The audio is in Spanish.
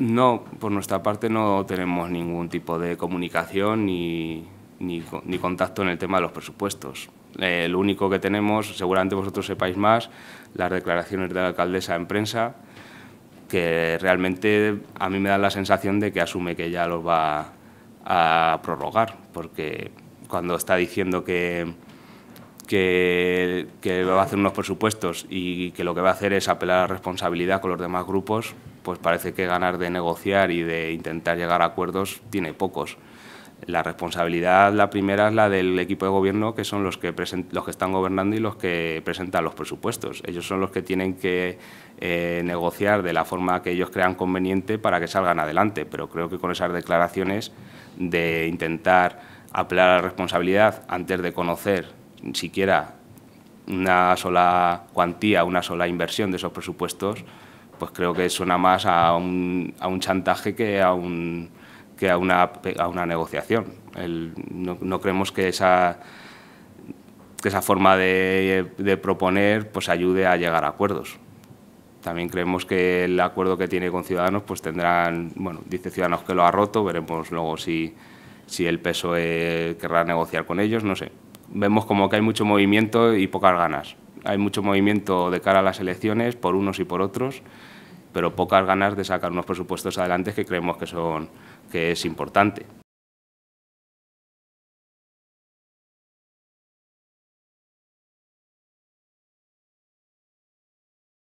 No, por nuestra parte no tenemos ningún tipo de comunicación ni, ni, contacto en el tema de los presupuestos. Eh, lo único que tenemos, seguramente vosotros sepáis más, las declaraciones de la alcaldesa en prensa, que realmente a mí me da la sensación de que asume que ya los va a prorrogar, porque cuando está diciendo que, que va a hacer unos presupuestos y que lo que va a hacer es apelar a responsabilidad con los demás grupos, pues parece que ganar de negociar y de intentar llegar a acuerdos tiene pocos. La responsabilidad, la primera, es la del equipo de gobierno, que son los que, los que están gobernando y los que presentan los presupuestos. Ellos son los que tienen que eh, negociar de la forma que ellos crean conveniente para que salgan adelante. Pero creo que con esas declaraciones de intentar apelar a la responsabilidad antes de conocer ...ni siquiera una sola cuantía, una sola inversión de esos presupuestos, pues creo que suena más a un, chantaje que a una, negociación. no, creemos que esa, forma de, proponer pues ayude a llegar a acuerdos. También creemos que el acuerdo que tiene con Ciudadanos pues tendrán, bueno, dice Ciudadanos que lo ha roto, veremos luego si, si el PSOE querrá negociar con ellos, no sé. Vemos como que hay mucho movimiento y pocas ganas hay mucho movimiento de cara a las elecciones por unos y por otros, pero pocas ganas de sacar unos presupuestos adelante que creemos que, son, que es importante.